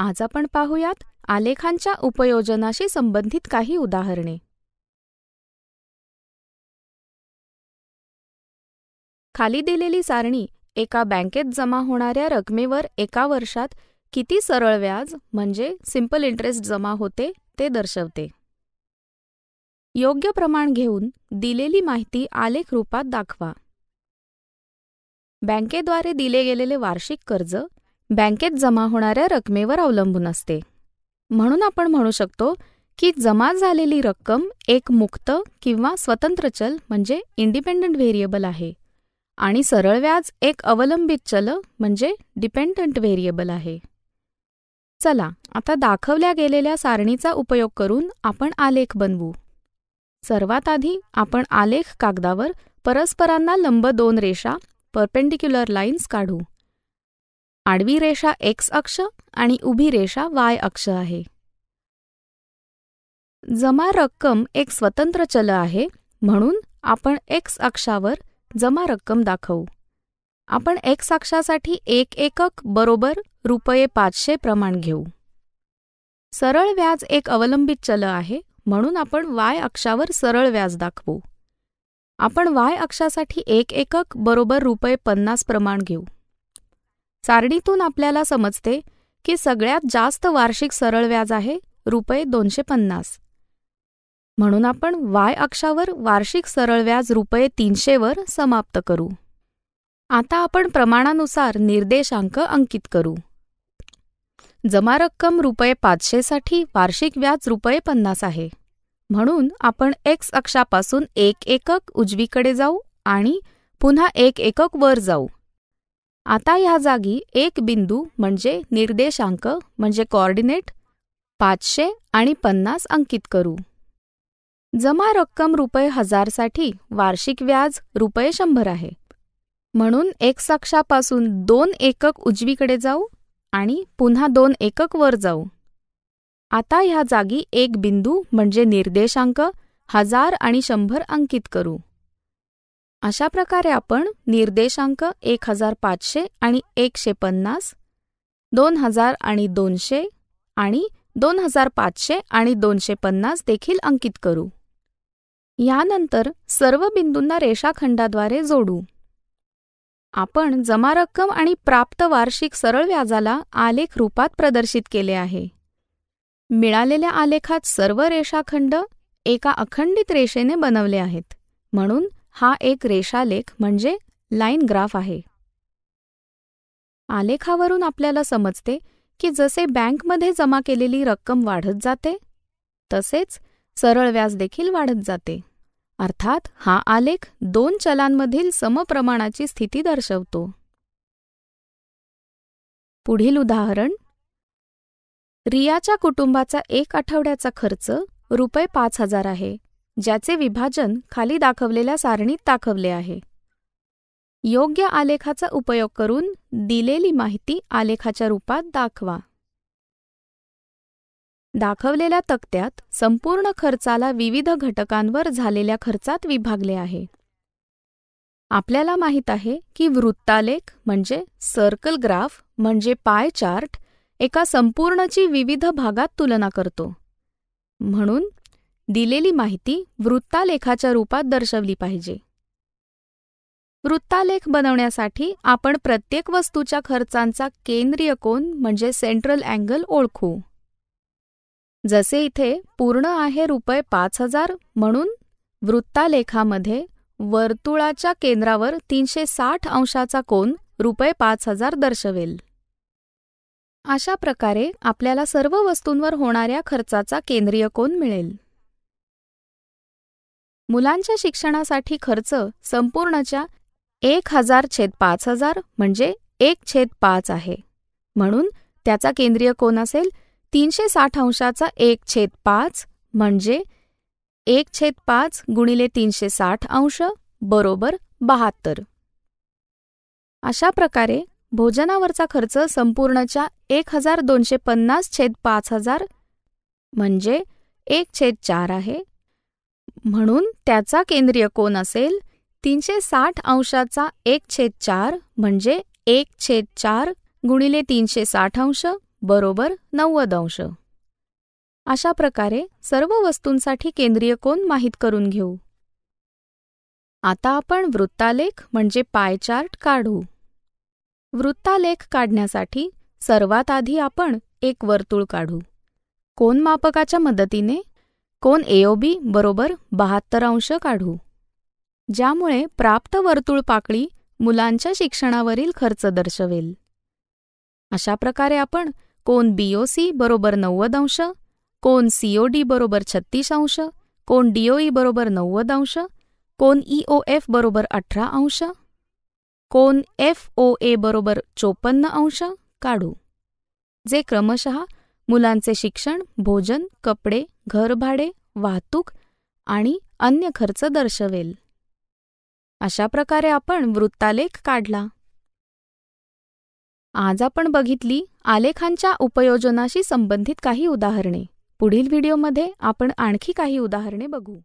आज आपण पाहूयात आलेखांच्या उपयोजनाशी संबंधित काही उदाहरणे खाली दिलेली सारणी एका बँकेत जमा होणाऱ्या रकमेवर एका वर्षात किती सरळ व्याज म्हणजे सिंपल इंटरेस्ट जमा होते ते दर्शवते योग्य प्रमाण घेऊन दिलेली माहिती आलेख रूपात दाखवा बँकेद्वारे दिले गेलेले वार्षिक कर्ज बँकेत जमा होणाऱ्या रकमेवर अवलंबून असते म्हणून आपण म्हणू शकतो की जमा झालेली रक्कम एक मुक्त किंवा स्वतंत्र चल म्हणजे इंडिपेंडंट व्हेरिएबल आहे आणि सरळ व्याज एक अवलंबित चल म्हणजे डिपेंडंट व्हेरिएबल आहे चला आता दाखवल्या गेलेल्या सारणीचा उपयोग करून आपण आलेख बनवू सर्वात आधी आपण आलेख कागदावर परस्परांना लंब दोन रेषा परपेंडिक्युलर लाईन्स काढू आडवी रेषा एक्स अक्ष आणि उभी रेषा वाय अक्ष आहे जमा रक्कम एक स्वतंत्र चल आहे म्हणून आपण एक्स अक्षावर जमा रक्कम दाखवू आपण एक्स अक्षासाठी एक एकक बरोबर रुपये पाचशे प्रमाण घेऊ सरळ व्याज एक अवलंबित चल आहे म्हणून आपण वाय अक्षावर सरळ व्याज दाखवू आपण वाय अक्षासाठी एक एकक बरोबर रुपये पन्नास प्रमाण घेऊ सारणीतून आपल्याला समजते की सगळ्यात जास्त वार्षिक सरळ व्याज आहे रुपये दोनशे पन्नास म्हणून आपण वाय अक्षावर वार्षिक सरळ व्याज रुपये तीनशेवर समाप्त करू आता आपण प्रमाणानुसार निर्देशांक अंकित करू जमा रक्कम रुपये पाचशेसाठी वार्षिक व्याज रुपये पन्नास आहे म्हणून आपण एक्स अक्षापासून एक एकक उजवीकडे जाऊ आणि पुन्हा एक एकक वर जाऊ आता ह्या जागी एक बिंदू म्हणजे निर्देशांक म्हणजे कॉर्डिनेट पाचशे आणि पन्नास अंकित करू जमा रक्कम रुपये हजारसाठी वार्षिक व्याज रुपये शंभर आहे म्हणून अक्षापासून दोन एकक उजवीकडे जाऊ आणि पुन्हा दोन एकक वर जाऊ आता ह्या जागी एक बिंदू म्हणजे निर्देशांक हजार आणि शंभर अंकित करू अशा प्रकारे आपण निर्देशांक एक हजार पाचशे आणि एकशे पन्नास दोन हजार आणि दोनशे आणि दोन हजार पाचशे आणि दोनशे पन्नास देखील अंकित करू यानंतर सर्व बिंदूंना रेषाखंडाद्वारे जोडू आपण जमा रक्कम आणि प्राप्त वार्षिक सरळ व्याजाला आलेख रूपात प्रदर्शित केले आहे मिळालेल्या आलेखात सर्व रेषाखंड एका अखंडित रेषेने बनवले आहेत म्हणून हा एक रेषालेख म्हणजे लाईन ग्राफ आहे आलेखावरून आपल्याला समजते की जसे बँकमध्ये जमा केलेली रक्कम वाढत जाते तसेच सरळ व्याज देखील वाढत जाते अर्थात हा आलेख दोन चलांमधील समप्रमाणाची स्थिती दर्शवतो पुढील उदाहरण रियाच्या कुटुंबाचा एक आठवड्याचा खर्च रुपये पाच हजार आहे ज्याचे विभाजन खाली दाखवलेल्या सारणीत दाखवले आहे योग्य आलेखाचा उपयोग करून दिलेली माहिती आलेखाच्या रूपात दाखवा दाखवलेल्या तक्त्यात संपूर्ण खर्चाला विविध घटकांवर झालेल्या खर्चात विभागले आहे आपल्याला माहीत आहे की वृत्तालेख म्हणजे सर्कल ग्राफ म्हणजे पाय चार्ट एका संपूर्णची विविध भागात तुलना करतो म्हणून दिलेली माहिती वृत्तालेखाच्या रूपात दर्शवली पाहिजे वृत्तालेख बनवण्यासाठी आपण प्रत्येक वस्तूच्या खर्चांचा केंद्रीय कोन म्हणजे सेंट्रल अँगल ओळखू जसे इथे पूर्ण आहे रुपये पाच हजार म्हणून वृत्तालेखामध्ये वर्तुळाच्या केंद्रावर तीनशे साठ अंशाचा कोन रुपये पाच हजार दर्शवेल अशा प्रकारे आपल्याला सर्व वस्तूंवर होणाऱ्या खर्चाचा केंद्रीय कोन मिळेल मुलांच्या शिक्षणासाठी खर्च संपूर्णच्या एक हजार छेद पाच हजार म्हणजे एक छेद पाच आहे म्हणून त्याचा केंद्रीय कोन असेल तीनशे साठ अंशाचा एक छेद पाच म्हणजे एक छेद पाच गुणिले तीनशे साठ अंश बरोबर बहात्तर अशा प्रकारे भोजनावरचा खर्च संपूर्णच्या एक हजार दोनशे पन्नास छेद पाच हजार म्हणजे एक छेद चार आहे म्हणून त्याचा केंद्रीय कोन असेल तीनशे साठ अंशाचा एक छेद चार म्हणजे एक छेद चार गुणिले तीनशे साठ अंश बरोबर नव्वद अंश अशा प्रकारे सर्व वस्तूंसाठी केंद्रीय कोन माहीत करून घेऊ आता आपण वृत्तालेख म्हणजे पायचार्ट काढू वृत्तालेख काढण्यासाठी सर्वात आधी आपण एक वर्तुळ काढू मापकाच्या मदतीने कोन एओबी बरोबर बहात्तर अंश काढू ज्यामुळे प्राप्त वर्तुळ पाकळी मुलांच्या शिक्षणावरील खर्च दर्शवेल अशा प्रकारे आपण कोन सी बरोबर नव्वद अंश कोन सीओडी बरोबर छत्तीस अंश कोन डीओई e बरोबर नव्वद अंश कोन ईओ e एफ बरोबर अठरा अंश कोन एफ ओ ए बरोबर चोपन्न अंश काढू जे क्रमशः मुलांचे शिक्षण भोजन कपडे घरभाडे वाहतूक आणि अन्य खर्च दर्शवेल अशा प्रकारे आपण वृत्तालेख काढला आज आपण बघितली आलेखांच्या उपयोजनाशी संबंधित काही उदाहरणे पुढील व्हिडिओमध्ये आपण आणखी काही उदाहरणे बघू